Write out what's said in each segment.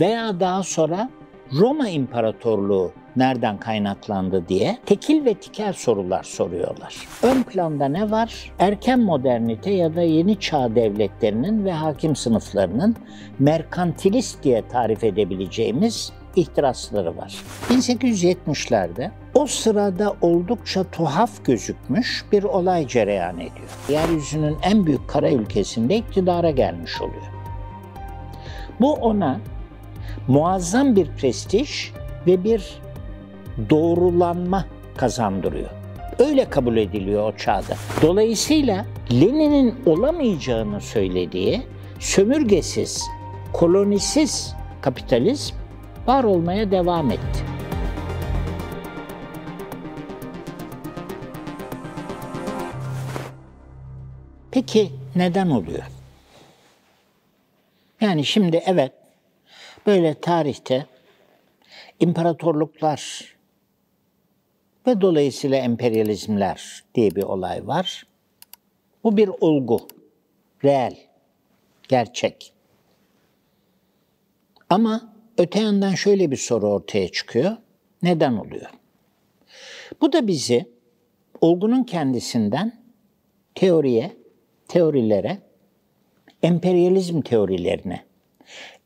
veya daha sonra Roma İmparatorluğu nereden kaynaklandı diye tekil ve tikel sorular soruyorlar. Ön planda ne var? Erken modernite ya da yeni çağ devletlerinin ve hakim sınıflarının merkantilist diye tarif edebileceğimiz ihtirasları var. 1870'lerde o sırada oldukça tuhaf gözükmüş bir olay cereyan ediyor. Yeryüzünün en büyük kara ülkesinde iktidara gelmiş oluyor. Bu ona muazzam bir prestij ve bir doğrulanma kazandırıyor. Öyle kabul ediliyor o çağda. Dolayısıyla Lenin'in olamayacağını söylediği sömürgesiz, kolonisiz kapitalizm var olmaya devam etti. Peki neden oluyor? Yani şimdi evet Böyle tarihte imparatorluklar ve dolayısıyla emperyalizmler diye bir olay var. Bu bir olgu, reel, gerçek. Ama öte yandan şöyle bir soru ortaya çıkıyor. Neden oluyor? Bu da bizi olgunun kendisinden teoriye, teorilere, emperyalizm teorilerine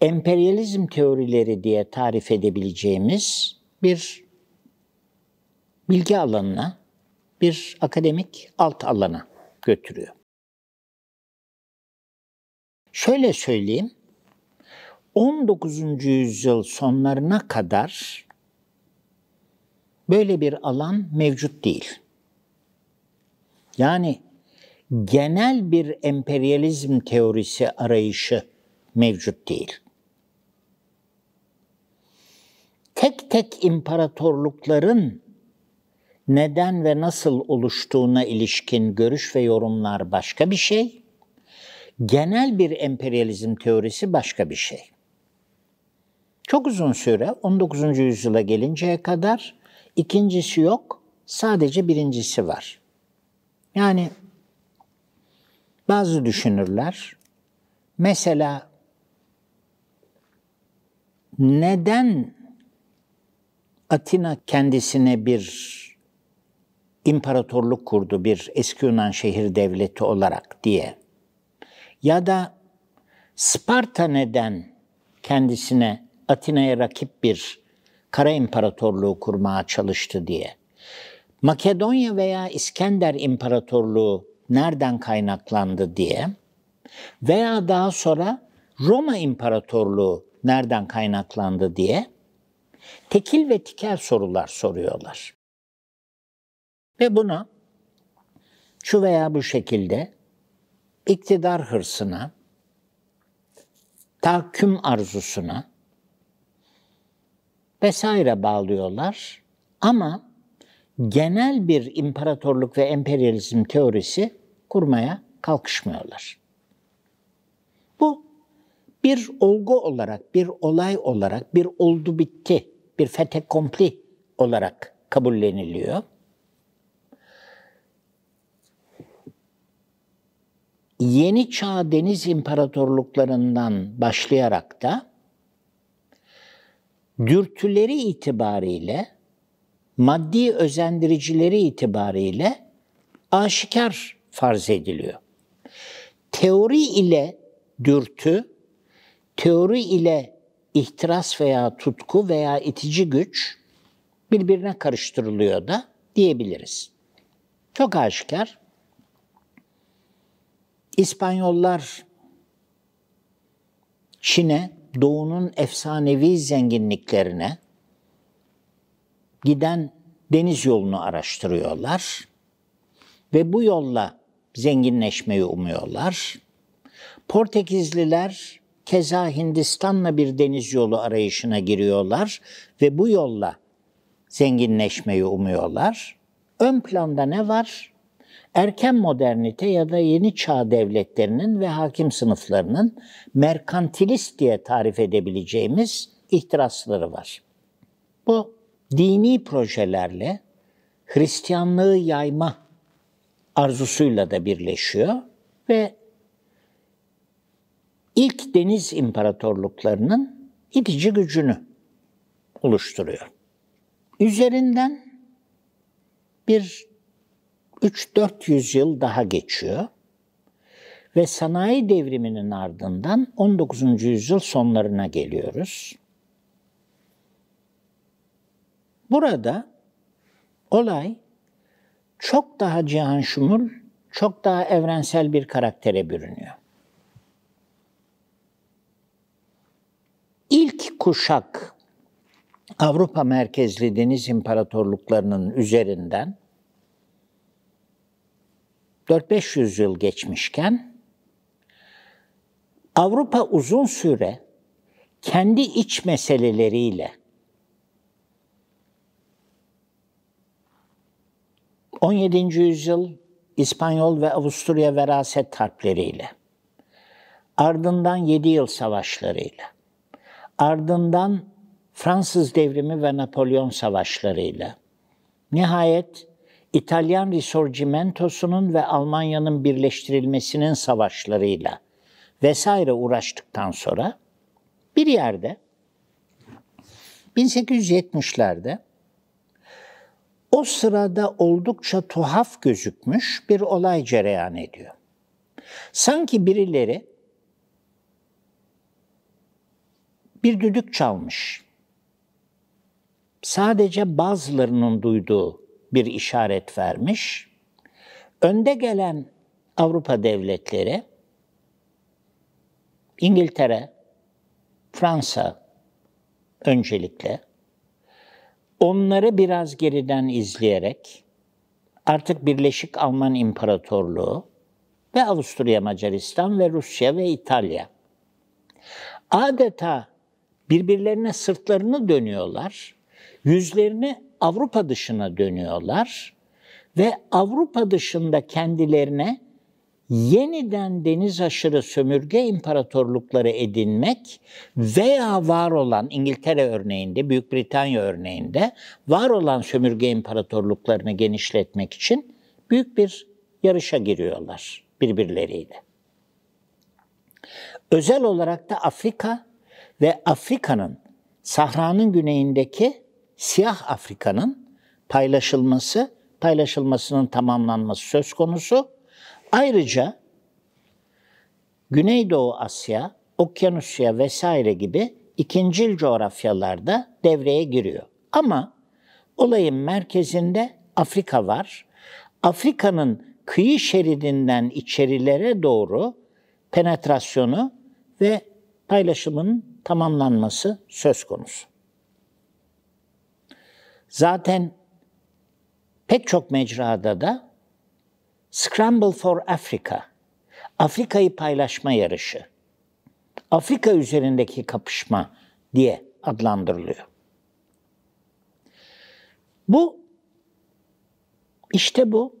emperyalizm teorileri diye tarif edebileceğimiz bir bilgi alanına, bir akademik alt alana götürüyor. Şöyle söyleyeyim, 19. yüzyıl sonlarına kadar böyle bir alan mevcut değil. Yani genel bir emperyalizm teorisi arayışı mevcut değil. tek tek imparatorlukların neden ve nasıl oluştuğuna ilişkin görüş ve yorumlar başka bir şey. Genel bir emperyalizm teorisi başka bir şey. Çok uzun süre 19. yüzyıla gelinceye kadar ikincisi yok, sadece birincisi var. Yani bazı düşünürler mesela neden Atina kendisine bir imparatorluk kurdu bir eski Yunan şehir devleti olarak diye ya da Sparta neden kendisine Atina'ya rakip bir kara imparatorluğu kurmaya çalıştı diye. Makedonya veya İskender İmparatorluğu nereden kaynaklandı diye veya daha sonra Roma İmparatorluğu nereden kaynaklandı diye tekil ve tikel sorular soruyorlar. Ve buna şu veya bu şekilde iktidar hırsına, tahakküm arzusuna vesaire bağlıyorlar. Ama genel bir imparatorluk ve emperyalizm teorisi kurmaya kalkışmıyorlar. Bu bir olgu olarak, bir olay olarak, bir oldu bitti bir fete kompli olarak kabulleniliyor. Yeni Çağ Deniz İmparatorluklarından başlayarak da dürtüleri itibariyle, maddi özendiricileri itibariyle aşikar farz ediliyor. Teori ile dürtü, teori ile ihtiras veya tutku veya itici güç birbirine karıştırılıyor da diyebiliriz. Çok aşikar. İspanyollar Çin'e, doğunun efsanevi zenginliklerine giden deniz yolunu araştırıyorlar ve bu yolla zenginleşmeyi umuyorlar. Portekizliler Keza Hindistan'la bir deniz yolu arayışına giriyorlar ve bu yolla zenginleşmeyi umuyorlar. Ön planda ne var? Erken modernite ya da yeni çağ devletlerinin ve hakim sınıflarının merkantilist diye tarif edebileceğimiz ihtirasları var. Bu dini projelerle Hristiyanlığı yayma arzusuyla da birleşiyor ve ilk deniz imparatorluklarının itici gücünü oluşturuyor. Üzerinden bir 3-400 yıl daha geçiyor ve sanayi devriminin ardından 19. yüzyıl sonlarına geliyoruz. Burada olay çok daha cihan şumul, çok daha evrensel bir karaktere bürünüyor. kuşak Avrupa merkezli deniz imparatorluklarının üzerinden 4-500 yıl geçmişken Avrupa uzun süre kendi iç meseleleriyle 17. yüzyıl İspanyol ve Avusturya veraset harpleriyle, ardından 7 yıl savaşlarıyla, Ardından Fransız devrimi ve Napolyon savaşlarıyla. Nihayet İtalyan Risorgimento'sunun ve Almanya'nın birleştirilmesinin savaşlarıyla vesaire uğraştıktan sonra bir yerde 1870'lerde o sırada oldukça tuhaf gözükmüş bir olay cereyan ediyor. Sanki birileri bir düdük çalmış. Sadece bazılarının duyduğu bir işaret vermiş. Önde gelen Avrupa devletleri, İngiltere, Fransa öncelikle, onları biraz geriden izleyerek artık Birleşik Alman İmparatorluğu ve Avusturya Macaristan ve Rusya ve İtalya adeta birbirlerine sırtlarını dönüyorlar. Yüzlerini Avrupa dışına dönüyorlar ve Avrupa dışında kendilerine yeniden deniz aşırı sömürge imparatorlukları edinmek veya var olan İngiltere örneğinde, Büyük Britanya örneğinde var olan sömürge imparatorluklarını genişletmek için büyük bir yarışa giriyorlar birbirleriyle. Özel olarak da Afrika ve Afrika'nın, Sahra'nın güneyindeki siyah Afrika'nın paylaşılması, paylaşılmasının tamamlanması söz konusu. Ayrıca Güneydoğu Asya, Okyanusya vesaire gibi ikincil coğrafyalarda devreye giriyor. Ama olayın merkezinde Afrika var. Afrika'nın kıyı şeridinden içerilere doğru penetrasyonu ve paylaşımın tamamlanması söz konusu. Zaten pek çok mecrada da Scramble for Africa, Afrika'yı paylaşma yarışı, Afrika üzerindeki kapışma diye adlandırılıyor. Bu, işte bu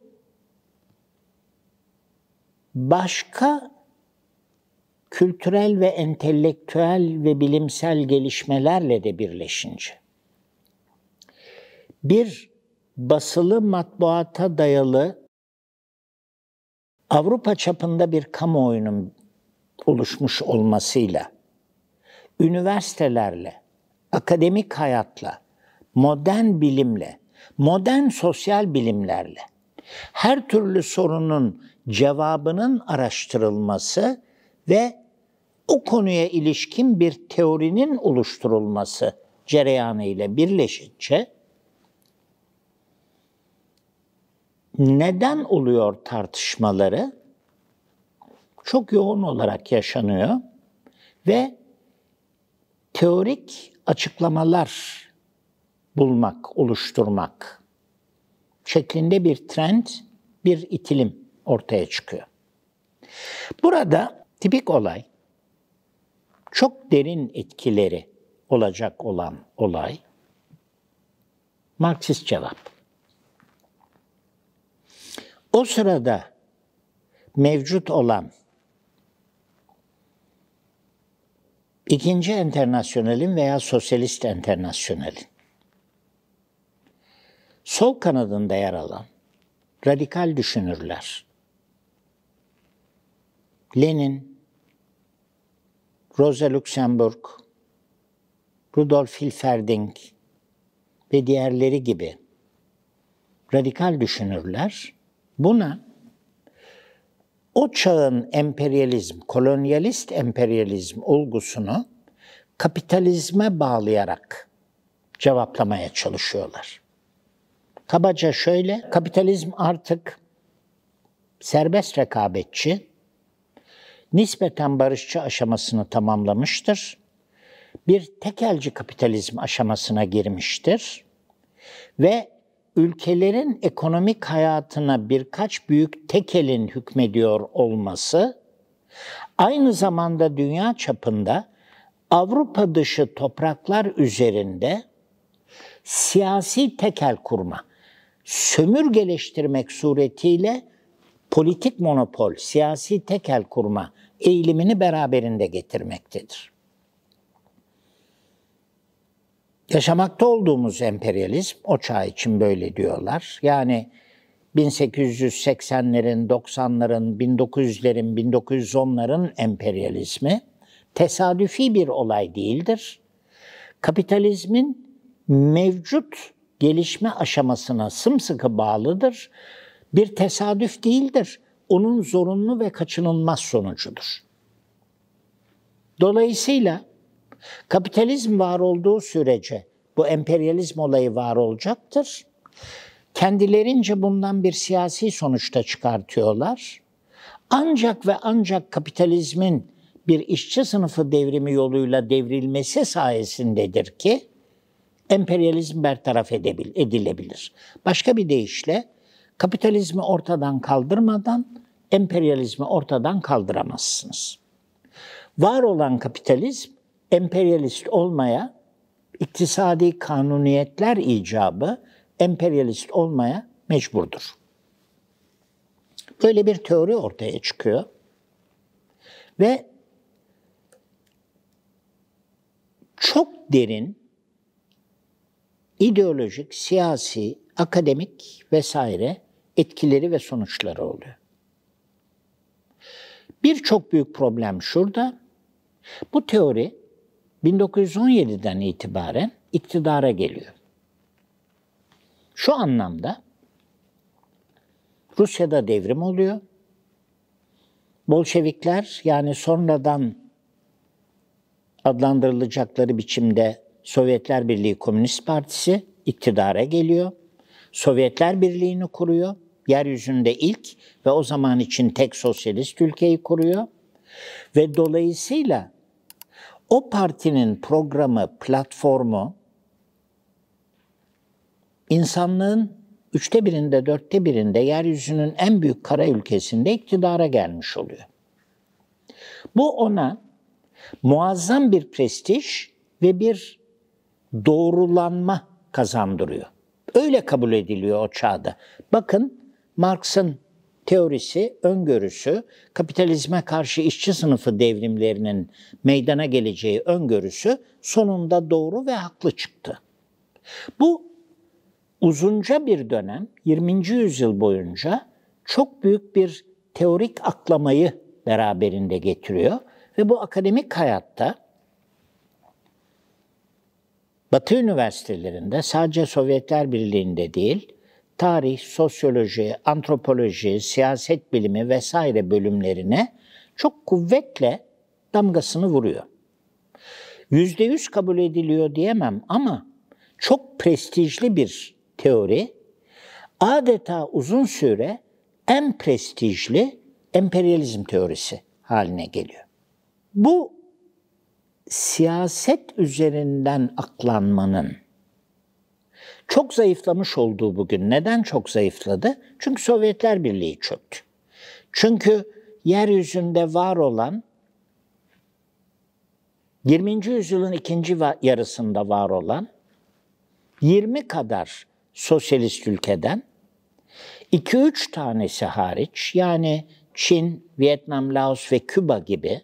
başka kültürel ve entelektüel ve bilimsel gelişmelerle de birleşince bir basılı matbuata dayalı Avrupa çapında bir kamuoyunun oluşmuş olmasıyla üniversitelerle, akademik hayatla, modern bilimle, modern sosyal bilimlerle her türlü sorunun cevabının araştırılması ve o konuya ilişkin bir teorinin oluşturulması cereyanı ile birleşince neden oluyor tartışmaları çok yoğun olarak yaşanıyor ve teorik açıklamalar bulmak, oluşturmak şeklinde bir trend, bir itilim ortaya çıkıyor. Burada tipik olay çok derin etkileri olacak olan olay Marksist cevap. O sırada mevcut olan ikinci enternasyonelin veya sosyalist enternasyonelin sol kanadında yer alan radikal düşünürler Lenin, Rosa Luxemburg, Rudolf Hilferding ve diğerleri gibi radikal düşünürler buna o çağın emperyalizm, kolonyalist emperyalizm olgusunu kapitalizme bağlayarak cevaplamaya çalışıyorlar. Kabaca şöyle, kapitalizm artık serbest rekabetçi, nispeten barışçı aşamasını tamamlamıştır. Bir tekelci kapitalizm aşamasına girmiştir ve ülkelerin ekonomik hayatına birkaç büyük tekelin hükmediyor olması aynı zamanda dünya çapında Avrupa dışı topraklar üzerinde siyasi tekel kurma, sömürgeleştirmek suretiyle politik monopol, siyasi tekel kurma eğilimini beraberinde getirmektedir. Yaşamakta olduğumuz emperyalizm, o çağ için böyle diyorlar. Yani 1880'lerin, 90'ların, 1900'lerin, 1910'ların emperyalizmi tesadüfi bir olay değildir. Kapitalizmin mevcut gelişme aşamasına sımsıkı bağlıdır bir tesadüf değildir. Onun zorunlu ve kaçınılmaz sonucudur. Dolayısıyla kapitalizm var olduğu sürece bu emperyalizm olayı var olacaktır. Kendilerince bundan bir siyasi sonuçta çıkartıyorlar. Ancak ve ancak kapitalizmin bir işçi sınıfı devrimi yoluyla devrilmesi sayesindedir ki emperyalizm bertaraf edebil, edilebilir. Başka bir deyişle kapitalizmi ortadan kaldırmadan emperyalizmi ortadan kaldıramazsınız. Var olan kapitalizm emperyalist olmaya, iktisadi kanuniyetler icabı emperyalist olmaya mecburdur. Böyle bir teori ortaya çıkıyor. Ve çok derin ideolojik, siyasi, akademik vesaire etkileri ve sonuçları oluyor. çok büyük problem şurada. Bu teori 1917'den itibaren iktidara geliyor. Şu anlamda Rusya'da devrim oluyor. Bolşevikler yani sonradan adlandırılacakları biçimde Sovyetler Birliği Komünist Partisi iktidara geliyor. Sovyetler Birliği'ni kuruyor Yeryüzünde ilk ve o zaman için tek sosyalist ülkeyi kuruyor. Ve dolayısıyla o partinin programı, platformu insanlığın üçte birinde, dörtte birinde yeryüzünün en büyük kara ülkesinde iktidara gelmiş oluyor. Bu ona muazzam bir prestij ve bir doğrulanma kazandırıyor. Öyle kabul ediliyor o çağda. Bakın Marx'ın teorisi, öngörüsü, kapitalizme karşı işçi sınıfı devrimlerinin meydana geleceği öngörüsü sonunda doğru ve haklı çıktı. Bu uzunca bir dönem, 20. yüzyıl boyunca çok büyük bir teorik aklamayı beraberinde getiriyor ve bu akademik hayatta Batı üniversitelerinde sadece Sovyetler Birliği'nde değil, tarih, sosyoloji, antropoloji, siyaset bilimi vesaire bölümlerine çok kuvvetle damgasını vuruyor. Yüzde yüz kabul ediliyor diyemem ama çok prestijli bir teori. Adeta uzun süre en prestijli emperyalizm teorisi haline geliyor. Bu siyaset üzerinden aklanmanın çok zayıflamış olduğu bugün. Neden çok zayıfladı? Çünkü Sovyetler Birliği çöktü. Çünkü yeryüzünde var olan 20. yüzyılın ikinci yarısında var olan 20 kadar sosyalist ülkeden 2-3 tanesi hariç yani Çin, Vietnam, Laos ve Küba gibi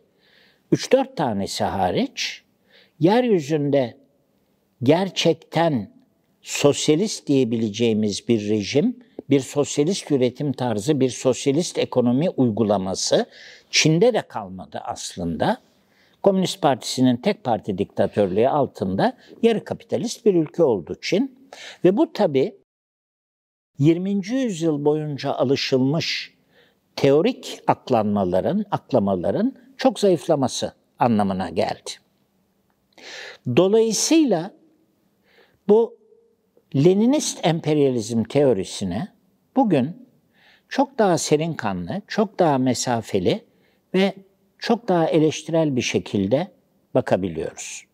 3-4 tanesi hariç yeryüzünde gerçekten sosyalist diyebileceğimiz bir rejim, bir sosyalist üretim tarzı, bir sosyalist ekonomi uygulaması Çin'de de kalmadı aslında. Komünist Partisi'nin tek parti diktatörlüğü altında yarı kapitalist bir ülke oldu Çin. Ve bu tabi 20. yüzyıl boyunca alışılmış teorik aklanmaların, aklamaların çok zayıflaması anlamına geldi. Dolayısıyla bu Leninist emperyalizm teorisine bugün çok daha serin kanlı, çok daha mesafeli ve çok daha eleştirel bir şekilde bakabiliyoruz.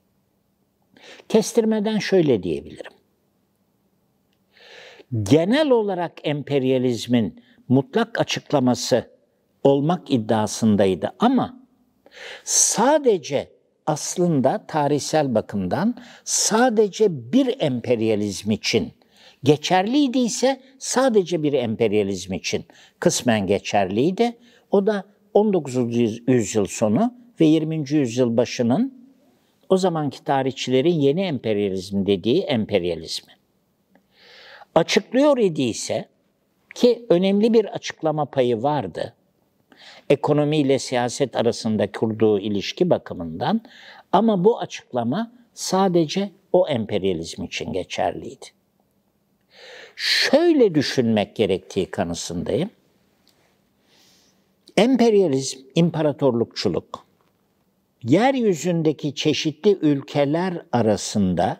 Kestirmeden şöyle diyebilirim. Genel olarak emperyalizmin mutlak açıklaması olmak iddiasındaydı ama sadece aslında tarihsel bakımdan sadece bir emperyalizm için geçerliydiyse sadece bir emperyalizm için kısmen geçerliydi. O da 19. yüzyıl sonu ve 20. yüzyıl başının o zamanki tarihçilerin yeni emperyalizm dediği emperyalizmi. Açıklıyor idiyse ki önemli bir açıklama payı vardı ekonomi ile siyaset arasında kurduğu ilişki bakımından ama bu açıklama sadece o emperyalizm için geçerliydi. Şöyle düşünmek gerektiği kanısındayım. Emperyalizm, imparatorlukçuluk, yeryüzündeki çeşitli ülkeler arasında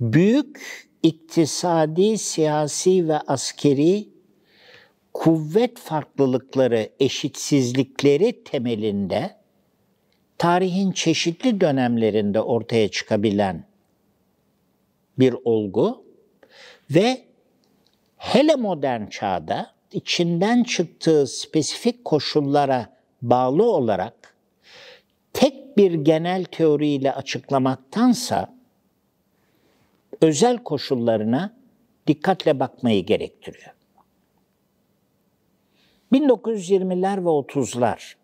büyük iktisadi, siyasi ve askeri kuvvet farklılıkları, eşitsizlikleri temelinde tarihin çeşitli dönemlerinde ortaya çıkabilen bir olgu ve hele modern çağda içinden çıktığı spesifik koşullara bağlı olarak tek bir genel teoriyle açıklamaktansa özel koşullarına dikkatle bakmayı gerektiriyor. 1920'ler ve 30'lar.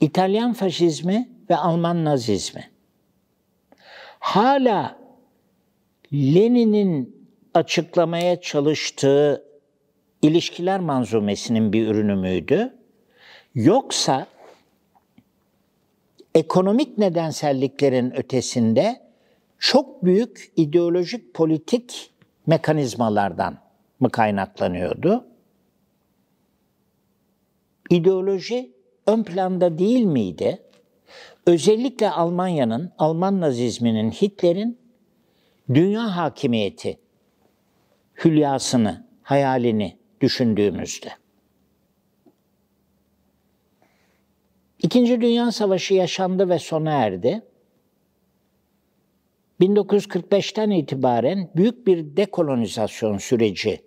İtalyan faşizmi ve Alman nazizmi. Hala Lenin'in açıklamaya çalıştığı ilişkiler manzumesinin bir ürünü müydü? Yoksa ekonomik nedenselliklerin ötesinde çok büyük ideolojik politik mekanizmalardan mı kaynaklanıyordu? İdeoloji ön planda değil miydi? Özellikle Almanya'nın, Alman nazizminin, Hitler'in dünya hakimiyeti hülyasını, hayalini düşündüğümüzde. İkinci Dünya Savaşı yaşandı ve sona erdi. 1945'ten itibaren büyük bir dekolonizasyon süreci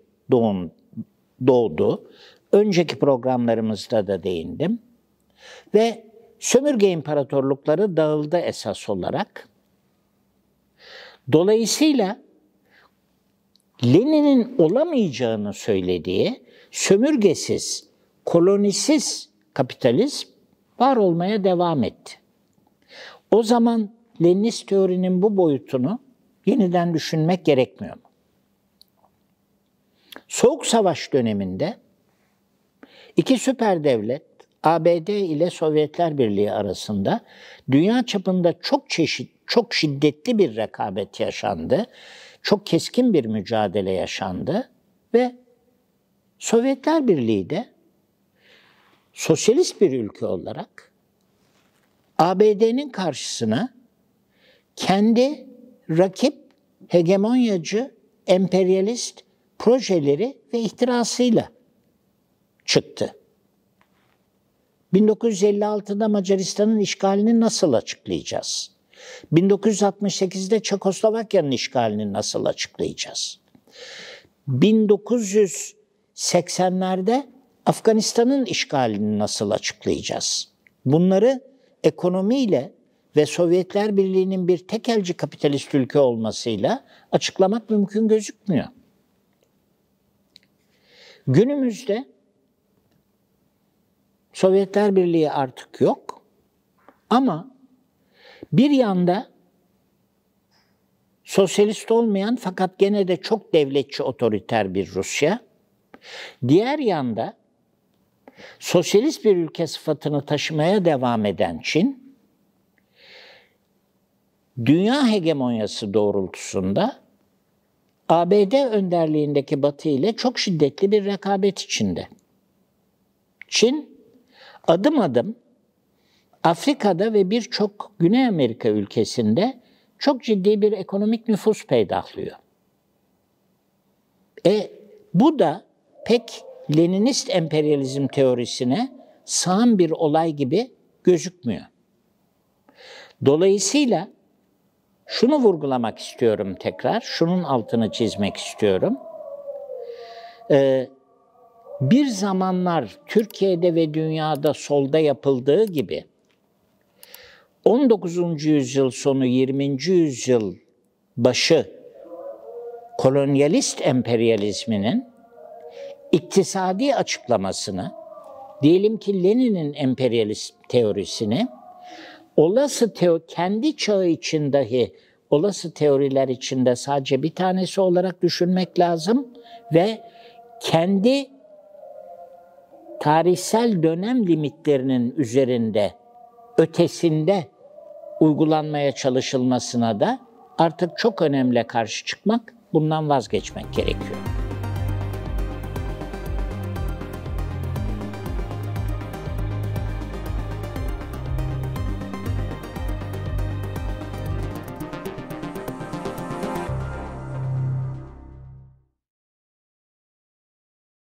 doğdu. Önceki programlarımızda da değindim. Ve sömürge imparatorlukları dağıldı esas olarak. Dolayısıyla Lenin'in olamayacağını söylediği sömürgesiz, kolonisiz kapitalizm var olmaya devam etti. O zaman Leninist teorinin bu boyutunu yeniden düşünmek gerekmiyor mu? Soğuk Savaş döneminde iki süper devlet ABD ile Sovyetler Birliği arasında dünya çapında çok çeşit çok şiddetli bir rekabet yaşandı. Çok keskin bir mücadele yaşandı ve Sovyetler Birliği de sosyalist bir ülke olarak ABD'nin karşısına kendi rakip, hegemonyacı, emperyalist projeleri ve ihtirasıyla çıktı. 1956'da Macaristan'ın işgalini nasıl açıklayacağız? 1968'de Çekoslovakya'nın işgalini nasıl açıklayacağız? 1980'lerde Afganistan'ın işgalini nasıl açıklayacağız? Bunları ekonomiyle, ve Sovyetler Birliği'nin bir tekelci kapitalist ülke olmasıyla açıklamak mümkün gözükmüyor. Günümüzde Sovyetler Birliği artık yok ama bir yanda sosyalist olmayan fakat gene de çok devletçi otoriter bir Rusya, diğer yanda sosyalist bir ülke sıfatını taşımaya devam eden Çin, dünya hegemonyası doğrultusunda ABD önderliğindeki Batı ile çok şiddetli bir rekabet içinde. Çin adım adım Afrika'da ve birçok Güney Amerika ülkesinde çok ciddi bir ekonomik nüfus peydahlıyor. E bu da pek Leninist emperyalizm teorisine sağan bir olay gibi gözükmüyor. Dolayısıyla şunu vurgulamak istiyorum tekrar, şunun altını çizmek istiyorum. Ee, bir zamanlar Türkiye'de ve dünyada solda yapıldığı gibi 19. yüzyıl sonu 20. yüzyıl başı kolonyalist emperyalizminin iktisadi açıklamasını, diyelim ki Lenin'in emperyalist teorisini olası teo kendi çağı için dahi olası teoriler içinde sadece bir tanesi olarak düşünmek lazım ve kendi tarihsel dönem limitlerinin üzerinde, ötesinde uygulanmaya çalışılmasına da artık çok önemli karşı çıkmak, bundan vazgeçmek gerekiyor.